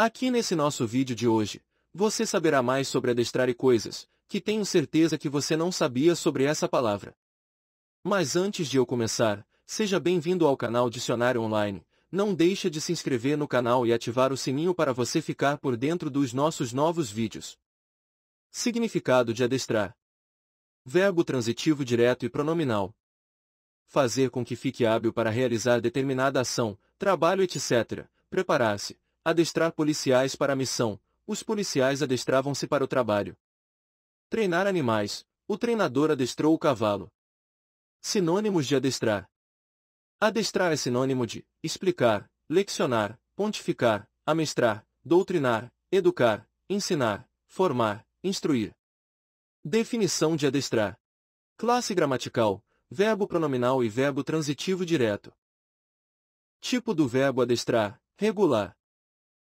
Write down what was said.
Aqui nesse nosso vídeo de hoje, você saberá mais sobre adestrar e coisas, que tenho certeza que você não sabia sobre essa palavra. Mas antes de eu começar, seja bem-vindo ao canal Dicionário Online, não deixa de se inscrever no canal e ativar o sininho para você ficar por dentro dos nossos novos vídeos. Significado de adestrar Verbo transitivo direto e pronominal Fazer com que fique hábil para realizar determinada ação, trabalho etc. Preparar-se, Adestrar policiais para a missão. Os policiais adestravam-se para o trabalho. Treinar animais. O treinador adestrou o cavalo. Sinônimos de adestrar. Adestrar é sinônimo de explicar, leccionar, pontificar, amestrar, doutrinar, educar, ensinar, formar, instruir. Definição de adestrar. Classe gramatical, verbo pronominal e verbo transitivo direto. Tipo do verbo adestrar, regular.